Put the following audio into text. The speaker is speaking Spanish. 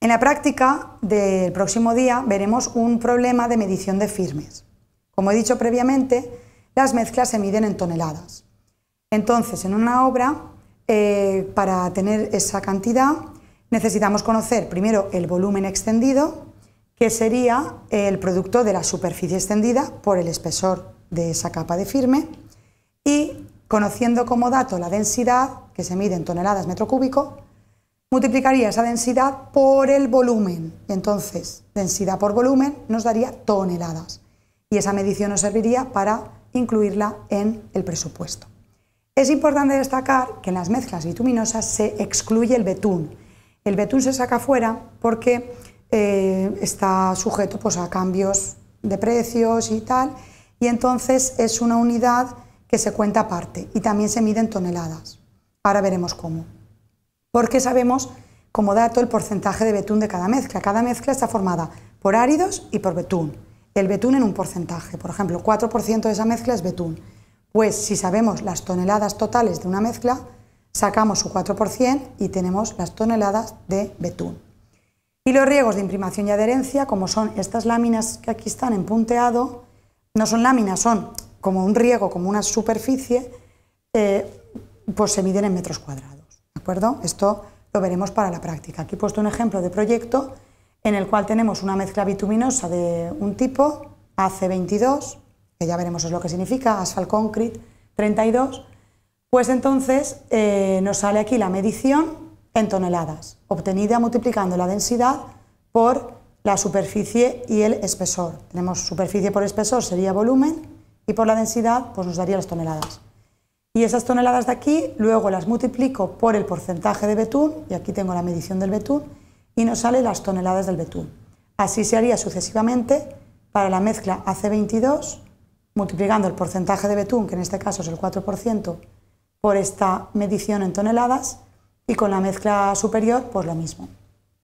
En la práctica del próximo día veremos un problema de medición de firmes. Como he dicho previamente, las mezclas se miden en toneladas. Entonces, en una obra, eh, para tener esa cantidad, necesitamos conocer primero el volumen extendido, que sería el producto de la superficie extendida por el espesor de esa capa de firme, y conociendo como dato la densidad, que se mide en toneladas metro cúbico, multiplicaría esa densidad por el volumen. Entonces, densidad por volumen nos daría toneladas. Y esa medición nos serviría para incluirla en el presupuesto. Es importante destacar que en las mezclas bituminosas se excluye el betún. El betún se saca fuera porque eh, está sujeto pues, a cambios de precios y tal, y entonces es una unidad que se cuenta aparte y también se mide en toneladas. Ahora veremos cómo porque sabemos como dato el porcentaje de betún de cada mezcla. Cada mezcla está formada por áridos y por betún. El betún en un porcentaje, por ejemplo, 4% de esa mezcla es betún. Pues si sabemos las toneladas totales de una mezcla, sacamos su 4% y tenemos las toneladas de betún. Y los riegos de imprimación y adherencia, como son estas láminas que aquí están en punteado, no son láminas, son como un riego, como una superficie, eh, pues se miden en metros cuadrados. Esto lo veremos para la práctica. Aquí he puesto un ejemplo de proyecto en el cual tenemos una mezcla bituminosa de un tipo, AC22, que ya veremos es lo que significa, asphalt concrete 32, pues entonces eh, nos sale aquí la medición en toneladas, obtenida multiplicando la densidad por la superficie y el espesor. Tenemos superficie por espesor sería volumen y por la densidad pues nos daría las toneladas. Y esas toneladas de aquí luego las multiplico por el porcentaje de betún, y aquí tengo la medición del betún, y nos sale las toneladas del betún. Así se haría sucesivamente para la mezcla AC22, multiplicando el porcentaje de betún, que en este caso es el 4%, por esta medición en toneladas, y con la mezcla superior, pues lo mismo.